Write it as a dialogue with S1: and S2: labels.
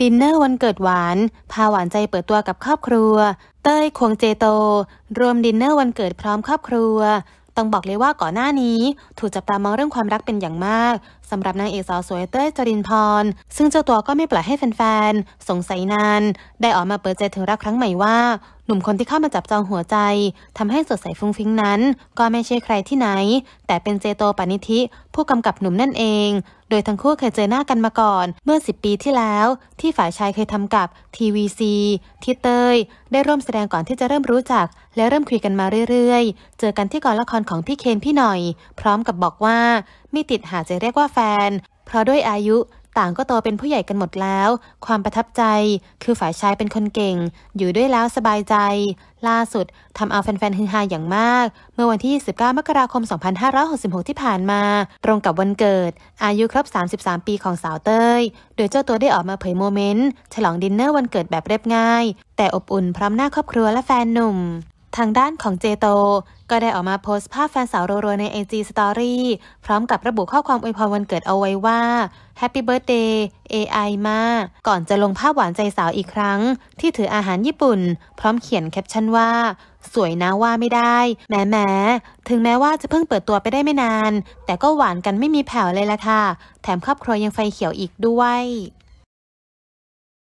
S1: ดินเนอร์วันเกิดหวาน พาหวานใจเปิดตัวกับครอบครัว เต้ยควงเจโต รวมดินเนอร์วันเกิดพร้อมครอบครัว ต้องบอกเลยว่าก่อนหน้านี้ ถูกจับตามองเรื่องความรักเป็นอย่างมากสำหรับนางเอกสาวสวยเต้ยจรินพร ซึ่งเจ้าตัวก็ไม่ปล่อยให้แฟนๆสงสัยนาน ได้ออกมาเปิดใจถึงรักครั้งใหม่ว่า หนุ่มคนที่เข้ามาจับจองหัวใจ ทำให้สดใสฟุ้งฟิ้งนั้น ก็ไม่ใช่ใครที่ไหน แต่เป็นเจโตปานิธิ ผู้กำกับหนุ่มนั่นเอง โดยทั้งคู่เคยเจอหน้ากันมาก่อน เมื่อ 10 ปีที่แล้วที่ฝ่ายชายเคยทำกับทีวีซีที่เตยได้ร่วมแสดงก่อนที่จะเริ่มรู้จัก และเริ่มคุยกันมาเรื่อย ๆ เจอกันที่กองละครของพี่เคนพี่หน่อย พร้อมกับบอกว่า ไม่ติดหาจะเรียกว่าฟนเพราะด้วยอายุต่างก็โตเป็นผู้ใหญ่กันหมดแล้ว ความประทับใจ คือฝ่ายชายเป็นคนเก่ง อยู่ด้วยแล้วสบายใจ ล่าสุดทำเอาแฟนๆฮือฮาอย่างมาก เมื่อวันที่ 2 9 มกราคม 2566 ที่ผ่านมาตรงกับวันเกิดอายุครบ 33 ปีของสาวเต้ยโดยเจ้าตัวได้ออกมาเผยโมเมนต์ฉลองดินเนอร์วันเกิดแบบเรียบง่าย แต่อบอุ่นพร้อมหน้าครอบครัวและแฟนหนุ่มทางด้านของเจโต ก็ได้ออกมาโพสต์ภาพแฟนสาวรัวๆใน IG Story พร้อมกับระบุข้อความอวยพรวันเกิดเอาไว้ว่า Happy Birthday AI มา ก่อนจะลงภาพหวานใจสาวอีกครั้ง ที่ถืออาหารญี่ปุ่น พร้อมเขียนแคปชั่นว่า สวยนะว่าไม่ได้แหมแม้ ถึงแม้ว่าจะเพิ่งเปิดตัวไปได้ไม่นาน แต่ก็หวานกันไม่มีแผ่วเลยล่ะค่ะแถมครอบครัวยังไฟเขียวอีกด้วย